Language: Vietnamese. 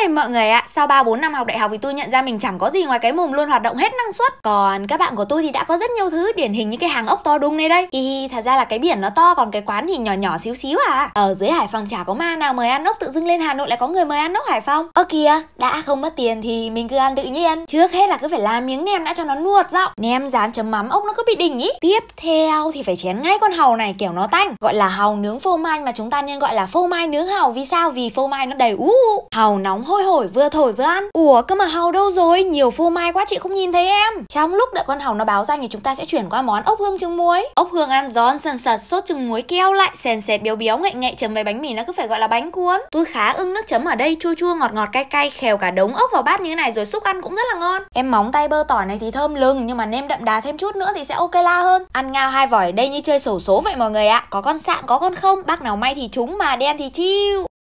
Hey mọi người ạ, sau 3 4 năm học đại học thì tôi nhận ra mình chẳng có gì ngoài cái mồm luôn hoạt động hết năng suất. Còn các bạn của tôi thì đã có rất nhiều thứ, điển hình như cái hàng ốc to đùng này đây. Hi hi, thật ra là cái biển nó to còn cái quán thì nhỏ nhỏ xíu xíu à. Ở dưới Hải Phòng chả có ma nào mời ăn ốc tự dưng lên Hà Nội lại có người mời ăn ốc Hải Phòng. Ơ kìa, đã không mất tiền thì mình cứ ăn tự nhiên. Trước hết là cứ phải làm miếng nem đã cho nó nuột giọng. Nem rán chấm mắm ốc nó cứ bị đỉnh ý. Tiếp theo thì phải chén ngay con hàu này kiểu nó tanh, gọi là hàu nướng phô mai mà chúng ta nên gọi là phô mai nướng hàu vì sao? Vì phô mai nó đầy ú. Hàu nóng nóng hôi hổi vừa thổi vừa ăn Ủa cơ mà hàu đâu rồi Nhiều phô mai quá chị không nhìn thấy em Trong lúc đợi con hàu nó báo danh thì chúng ta sẽ chuyển qua món ốc hương trứng muối Ốc hương ăn giòn sần sật sốt trứng muối keo lại sền sệt béo béo ngậy ngậy chấm với bánh mì nó cứ phải gọi là bánh cuốn Tôi khá ưng nước chấm ở đây chua chua ngọt ngọt cay cay khèo cả đống ốc vào bát như thế này rồi xúc ăn cũng rất là ngon Em móng tay bơ tỏi này thì thơm lừng nhưng mà nêm đậm đà thêm chút nữa thì sẽ ok la hơn Ăn ngao hai vỏi đây như chơi sổ số vậy mọi người ạ à. Có con sạn có con không Bác nào may thì trúng mà đen thì chiêu